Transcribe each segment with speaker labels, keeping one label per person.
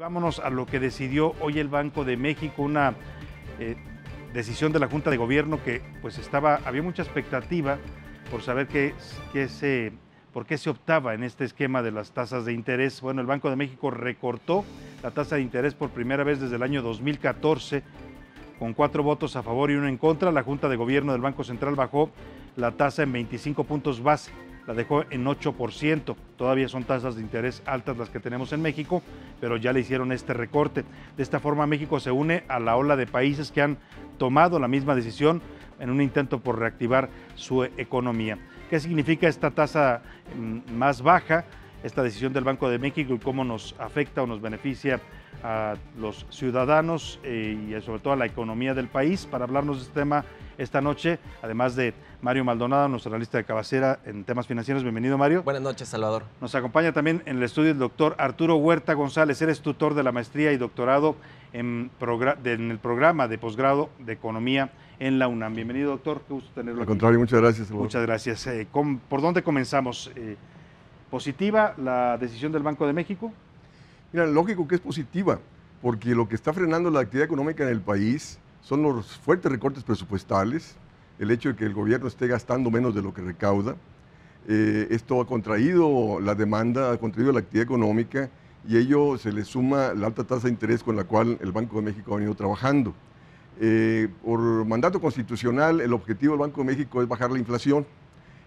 Speaker 1: vámonos a lo que decidió hoy el Banco de México, una eh, decisión de la Junta de Gobierno que pues estaba, había mucha expectativa por saber qué, qué se, por qué se optaba en este esquema de las tasas de interés. Bueno, el Banco de México recortó la tasa de interés por primera vez desde el año 2014 con cuatro votos a favor y uno en contra. La Junta de Gobierno del Banco Central bajó la tasa en 25 puntos base la dejó en 8%. Todavía son tasas de interés altas las que tenemos en México, pero ya le hicieron este recorte. De esta forma México se une a la ola de países que han tomado la misma decisión en un intento por reactivar su economía. ¿Qué significa esta tasa mm, más baja, esta decisión del Banco de México y cómo nos afecta o nos beneficia a los ciudadanos eh, y sobre todo a la economía del país. Para hablarnos de este tema esta noche, además de Mario Maldonado, nuestro analista de cabecera en temas financieros. Bienvenido, Mario. Buenas noches, Salvador. Nos acompaña también en el estudio el doctor Arturo Huerta González. Eres tutor de la maestría y doctorado en, en el programa de posgrado de Economía en la UNAM. Bienvenido, doctor. Qué gusto tenerlo. Al contrario, muchas gracias. Muchas gracias. Eh, ¿Por dónde comenzamos? Eh, ¿Positiva la decisión del Banco de México? Mira, lógico
Speaker 2: que es positiva, porque lo que está frenando la actividad económica en el país son los fuertes recortes presupuestales, el hecho de que el gobierno esté gastando menos de lo que recauda. Eh, esto ha contraído la demanda, ha contraído la actividad económica y ello se le suma la alta tasa de interés con la cual el Banco de México ha venido trabajando. Eh, por mandato constitucional, el objetivo del Banco de México es bajar la inflación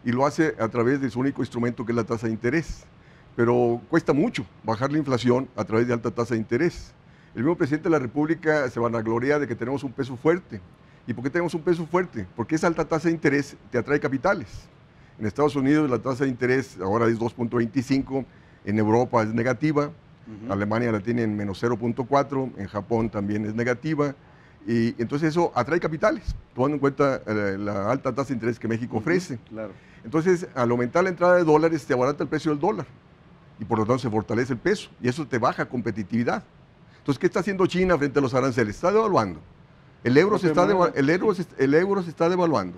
Speaker 2: y lo hace a través de su único instrumento que es la tasa de interés pero cuesta mucho bajar la inflación a través de alta tasa de interés. El mismo presidente de la República se vanagloria de que tenemos un peso fuerte. ¿Y por qué tenemos un peso fuerte? Porque esa alta tasa de interés te atrae capitales. En Estados Unidos la tasa de interés ahora es 2.25, en Europa es negativa, Alemania la tiene en menos 0.4, en Japón también es negativa. Y entonces eso atrae capitales, tomando en cuenta eh, la alta tasa de interés que México ofrece. Entonces, al aumentar la entrada de dólares, te abarata el precio del dólar y por lo tanto se fortalece el peso y eso te baja competitividad. Entonces, ¿qué está haciendo China frente a los aranceles? Está devaluando. El euro, se está, el euro, el euro se está devaluando.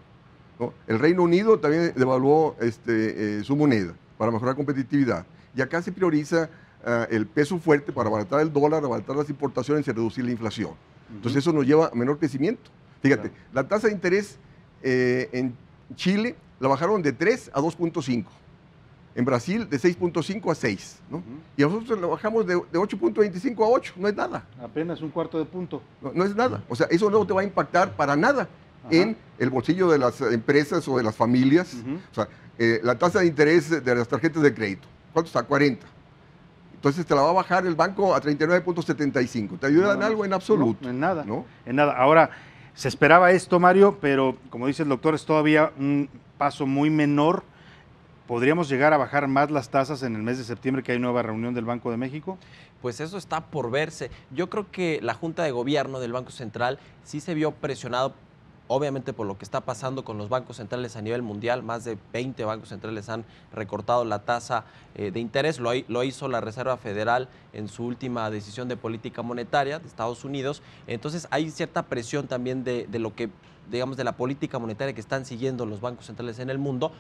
Speaker 2: El Reino Unido también devaluó este, eh, su moneda para mejorar competitividad. Y acá se prioriza eh, el peso fuerte para abaratar el dólar, abaratar las importaciones y reducir la inflación. Entonces eso nos lleva a menor crecimiento. Fíjate, la tasa de interés eh, en Chile la bajaron de 3 a 2.5. En Brasil de 6.5 a 6, ¿no? Y nosotros lo bajamos de, 8.25 a 8, no es nada. Apenas un cuarto de punto. No, es nada. O sea, eso no te va a impactar para nada en el bolsillo de las empresas o de las familias. O sea, eh, la tasa de interés de las tarjetas de crédito, ¿cuánto está? 40. Entonces te la va a bajar el banco a
Speaker 1: 39.75. ¿Te ayudan algo? En absoluto. en nada. ¿no? En nada. Ahora, se esperaba esto, Mario, pero como dice el doctor, es todavía un paso muy menor ¿Podríamos llegar a bajar más las tasas en el mes de septiembre que hay nueva reunión del Banco de México?
Speaker 3: Pues eso está por verse. Yo creo que la Junta de Gobierno del Banco Central sí se vio presionado obviamente por lo que está pasando con los bancos centrales a nivel mundial, más de 20 bancos centrales han recortado la tasa eh, de interés, lo, hizo la Reserva Federal en su última decisión de política monetaria de Estados Unidos, entonces hay cierta presión también de lo que digamos, de la política monetaria que están siguiendo los bancos centrales en el mundo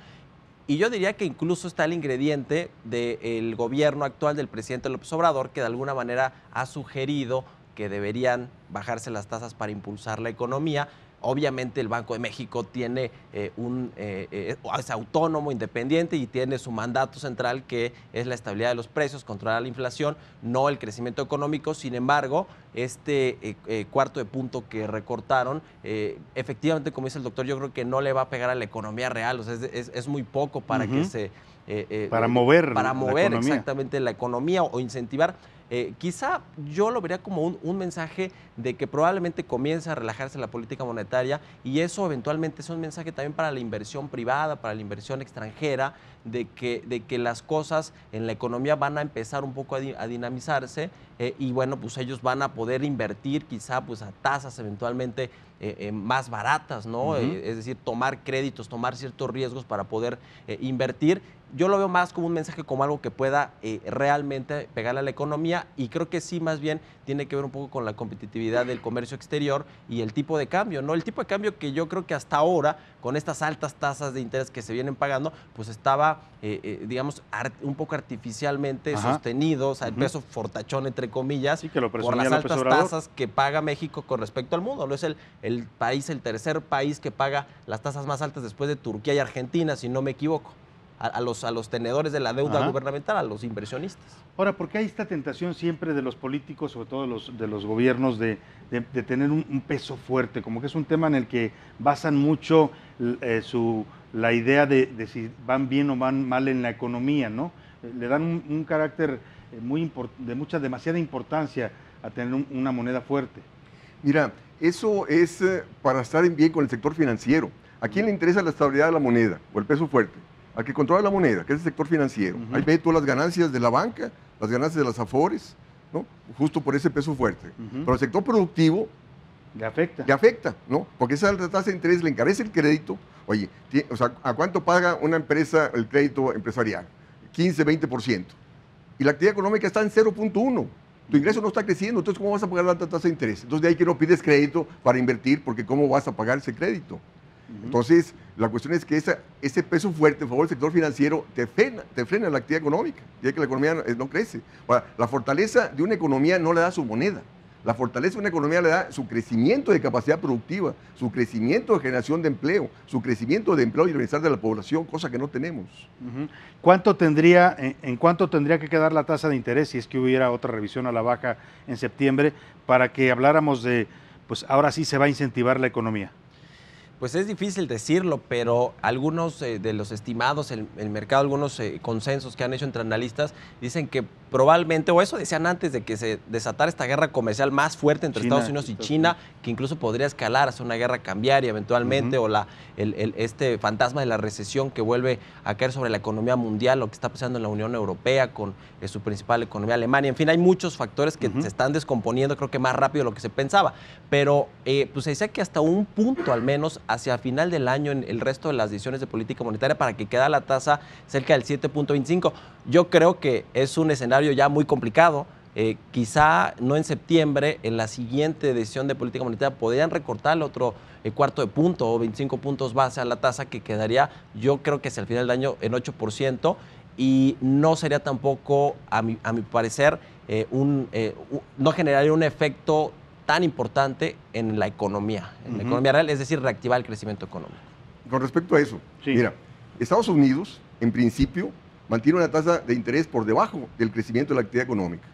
Speaker 3: y yo diría que incluso está el ingrediente del gobierno actual del presidente López Obrador, que de alguna manera ha sugerido que deberían bajarse las tasas para impulsar la economía obviamente el Banco de México tiene eh, un, eh, eh, es autónomo, independiente y tiene su mandato central que es la estabilidad de los precios, controlar la inflación, no el crecimiento económico. Sin embargo, este cuarto de punto que recortaron, efectivamente, como dice el doctor, yo creo que no le va a pegar a la economía real, o sea, es, muy poco para que se... para mover. Para mover exactamente la economía o incentivar. Eh, quizá yo lo vería como un, mensaje de que probablemente comienza a relajarse la política monetaria y eso eventualmente es un mensaje también para la inversión privada, para la inversión extranjera, de que, de que las cosas en la economía van a empezar un poco a dinamizarse eh, y bueno, pues ellos van a poder invertir quizá pues a tasas eventualmente eh, eh, más baratas, ¿no? es decir, tomar créditos, tomar ciertos riesgos para poder invertir. Yo lo veo más como un mensaje, como algo que pueda realmente pegarle a la economía y creo que sí, más bien tiene que ver un poco con la competitividad del comercio exterior y el tipo de cambio, ¿no? El tipo de cambio que yo creo que hasta ahora, con estas altas tasas de interés que se vienen pagando, pues estaba, digamos, un poco artificialmente sostenido, o sea, el peso fortachón entre comillas, por las altas tasas que paga México con respecto al mundo. No es el, país, el tercer país que paga las tasas más altas después de Turquía y Argentina, si no me equivoco. A, los, a los tenedores de la deuda
Speaker 1: gubernamental, a los inversionistas. Ahora, ¿por qué hay esta tentación siempre de los políticos, sobre todo de los, de los gobiernos, de, tener un, peso fuerte? Como que es un tema en el que basan mucho eh, su, la idea de, si van bien o van mal en la economía, ¿no? Le dan un carácter eh, muy de mucha, demasiada importancia a tener una moneda fuerte. Mira, eso es eh, para estar en
Speaker 2: bien con el sector financiero. ¿A quién le interesa la estabilidad de la moneda o el peso fuerte? Al que controla la moneda, que es el sector financiero. Ahí ve todas las ganancias de la banca, las ganancias de las afores, ¿no? justo por ese peso fuerte. Pero al sector productivo le afecta. Le afecta, ¿no? Porque esa alta tasa de interés le encarece el crédito. Oye, o sea, ¿a cuánto paga una empresa el crédito empresarial? 15, 20% y la actividad económica está en 0.1. Tu ingreso no está creciendo, entonces ¿cómo vas a pagar la alta tasa de interés? Entonces de ahí que no pides crédito para invertir porque ¿cómo vas a pagar ese crédito? Entonces la cuestión es que ese peso fuerte en favor del sector financiero te frena, te frena la actividad económica, ya que la economía no eh, crece. la fortaleza de una economía no le da su moneda. La fortaleza de una economía le da su crecimiento de capacidad productiva, su crecimiento de generación de empleo, su crecimiento de empleo y bienestar de la población, cosa que no tenemos.
Speaker 1: ¿Cuánto tendría, en, cuánto tendría que quedar la tasa de interés si es que hubiera otra revisión a la baja en septiembre para que habláramos de, pues ahora sí se va a incentivar la economía?
Speaker 3: pues es difícil decirlo, pero algunos eh, de los estimados, en el mercado, algunos eh, consensos que han hecho entre analistas dicen que probablemente, o eso decían antes de que se desatara esta guerra comercial más fuerte entre Estados Unidos y China, que incluso podría escalar hacia una guerra cambiaria eventualmente, o la, este fantasma de la recesión que vuelve a caer sobre la economía mundial, lo que está pasando en la Unión Europea con eh, su principal economía, Alemania. En fin, hay muchos factores que se están descomponiendo, creo que más rápido de lo que se pensaba. Pero pues se decía que hasta un punto al menos hacia final del año en el resto de las decisiones de política monetaria para que quede la tasa cerca del 7.25. Yo creo que es un escenario ya muy complicado. Eh, quizá no en septiembre, en la siguiente decisión de política monetaria, podrían recortar otro eh, cuarto de punto o 25 puntos base a la tasa que quedaría, yo creo que es el final del año en 8%, y no sería tampoco, a mi, a mi parecer, eh, un, no generaría un efecto tan importante en la economía, en la economía real, es decir, reactivar el crecimiento económico.
Speaker 2: Con respecto a eso, mira, Estados Unidos, en principio, mantiene una tasa de interés por debajo del crecimiento de la actividad económica.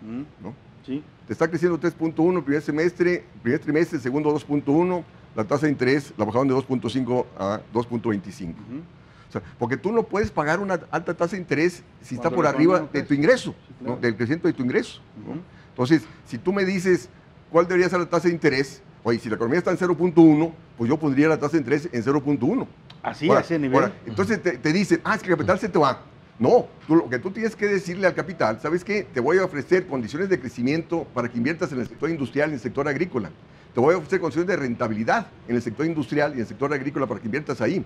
Speaker 2: Te está creciendo 3.1 el primer semestre, primer trimestre, segundo 2.1, la tasa de interés la bajaron de 2.5 a 2.25. O sea, porque tú no puedes pagar una alta tasa de interés si está por arriba de tu ingreso, del crecimiento de tu ingreso. Entonces, si tú me dices, cuál debería ser la tasa de interés. Oye, si la economía está en 0.1, pues yo pondría la tasa de interés en 0.1.
Speaker 1: Así, a ese nivel.
Speaker 2: entonces te, dicen, ah, es que el capital se te va. No, tú, lo que tú tienes que decirle al capital, ¿sabes qué? Te voy a ofrecer condiciones de crecimiento para que inviertas en el sector industrial y en el sector agrícola. Te voy a ofrecer condiciones de rentabilidad en el sector industrial y en el sector agrícola para que inviertas ahí.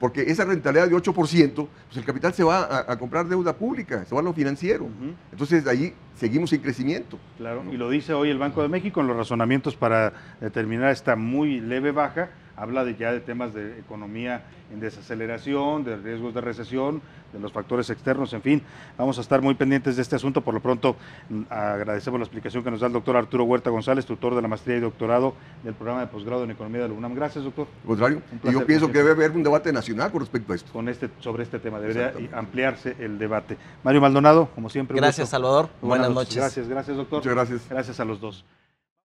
Speaker 2: Porque esa rentabilidad de 8%, pues el capital se va a, comprar deuda pública, se va a lo financiero. Entonces, ahí seguimos en crecimiento.
Speaker 1: Claro, y lo dice hoy el Banco de México en los razonamientos para determinar esta muy leve baja habla de ya de temas de economía en desaceleración, de riesgos de recesión, de los factores externos, en fin, vamos a estar muy pendientes de este asunto. Por lo pronto, mm, agradecemos la explicación que nos da el doctor Arturo Huerta González, tutor de la maestría y doctorado del programa de posgrado en economía de la UNAM. Gracias, doctor. Contrario, yo pienso que debe haber un debate nacional con respecto a esto. Con este, sobre este tema, debería ampliarse el debate. Mario Maldonado, como siempre. Gracias, Salvador. Buenas, noches. noches. Gracias, gracias, doctor. Muchas gracias. Gracias a los dos.